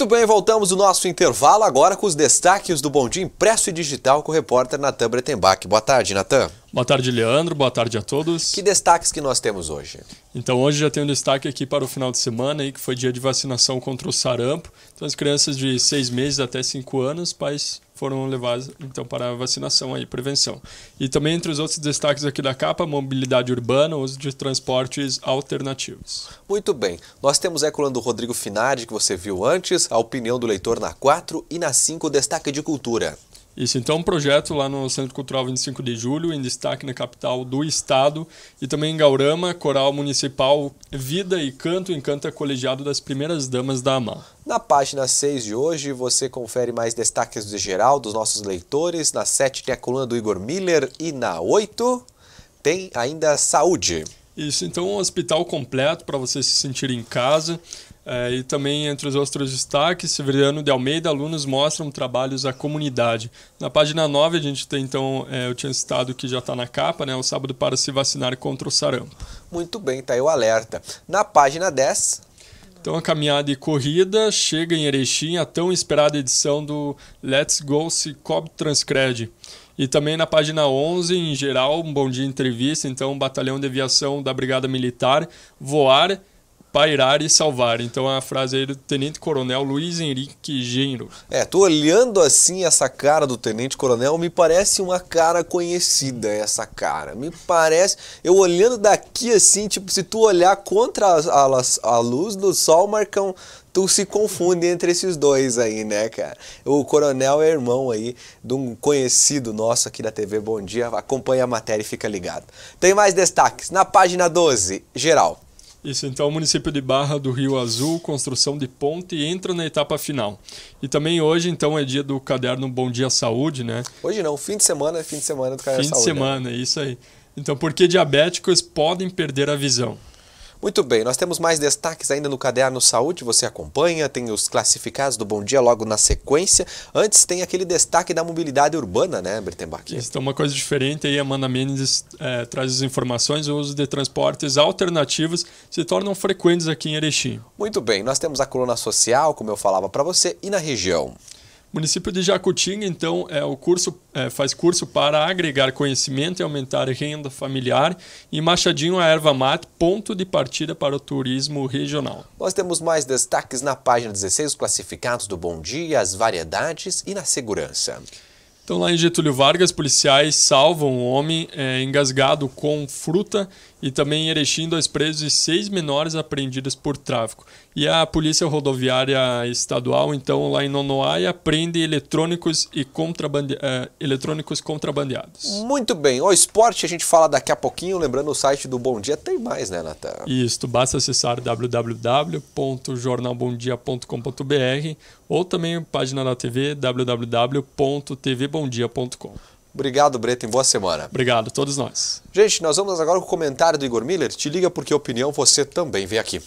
Muito bem, voltamos o nosso intervalo agora com os destaques do Bom Dia Impresso e Digital com o repórter Natan Bretenbach. Boa tarde, Natan. Boa tarde, Leandro. Boa tarde a todos. Que destaques que nós temos hoje? Então, hoje já tem um destaque aqui para o final de semana, aí, que foi dia de vacinação contra o sarampo. Então, as crianças de seis meses até cinco anos, pais foram levados então para vacinação aí, prevenção. E também entre os outros destaques aqui da capa, mobilidade urbana, uso de transportes alternativos. Muito bem. Nós temos é o do Rodrigo Finardi que você viu antes, a opinião do leitor na 4 e na 5 destaque de cultura. Isso, então, um projeto lá no Centro Cultural 25 de Julho, em destaque na capital do estado, e também em Gaurama, Coral Municipal Vida e Canto Encanta é Colegiado das Primeiras Damas da AMA. Na página 6 de hoje, você confere mais destaques de geral dos nossos leitores. Na 7 tem a coluna do Igor Miller e na 8 tem ainda saúde. Isso, então um hospital completo para você se sentir em casa. É, e também, entre os outros destaques, Severiano de Almeida, alunos mostram trabalhos à comunidade. Na página 9, a gente tem, então, é, eu tinha citado que já está na capa, né? O sábado para se vacinar contra o sarampo. Muito bem, tá aí o alerta. Na página 10... Então a caminhada e corrida chega em Erechim a tão esperada edição do Let's Go Cicob Transcred. E também na página 11, em geral, um bom dia entrevista, então, batalhão de aviação da Brigada Militar voar pairar e salvar. Então a frase aí do Tenente Coronel Luiz Henrique Genro. É, tô olhando assim essa cara do Tenente Coronel, me parece uma cara conhecida essa cara. Me parece, eu olhando daqui assim, tipo, se tu olhar contra a, a, a luz do sol, Marcão, tu se confunde entre esses dois aí, né, cara? O Coronel é irmão aí de um conhecido nosso aqui da TV Bom Dia. Acompanha a matéria e fica ligado. Tem mais destaques na página 12, geral. Isso, então o município de Barra do Rio Azul, construção de ponte, entra na etapa final. E também hoje, então, é dia do caderno Bom Dia Saúde, né? Hoje não, fim de semana é fim de semana do caderno fim Saúde. Fim né? de semana, né? isso aí. Então, por que diabéticos podem perder a visão? Muito bem, nós temos mais destaques ainda no Caderno Saúde, você acompanha, tem os classificados do Bom Dia logo na sequência. Antes tem aquele destaque da mobilidade urbana, né, Brittenbach? Isso, então uma coisa diferente aí, Amanda Mendes é, traz as informações, o uso de transportes alternativos se tornam frequentes aqui em Erechim. Muito bem, nós temos a coluna social, como eu falava para você, e na região. O município de Jacutinga, então, é o curso, é, faz curso para agregar conhecimento e aumentar renda familiar. E Machadinho, a erva mate, ponto de partida para o turismo regional. Nós temos mais destaques na página 16, classificados do Bom Dia, as variedades e na segurança. Então, lá em Getúlio Vargas, policiais salvam um homem é, engasgado com fruta e também erechindo as dois presos e seis menores apreendidos por tráfico. E a Polícia Rodoviária Estadual, então, lá em Nonoaia, prende eletrônicos e contrabande... É, eletrônicos contrabandeados. Muito bem. O esporte a gente fala daqui a pouquinho. Lembrando, o site do Bom Dia tem mais, né, Natan? Isso. Basta acessar www.jornalbomdia.com.br ou também a página da TV, www.tvbom bomdia.com. Obrigado, Breton. Boa semana. Obrigado, todos nós. Gente, nós vamos agora com o comentário do Igor Miller. Te liga porque opinião você também vem aqui.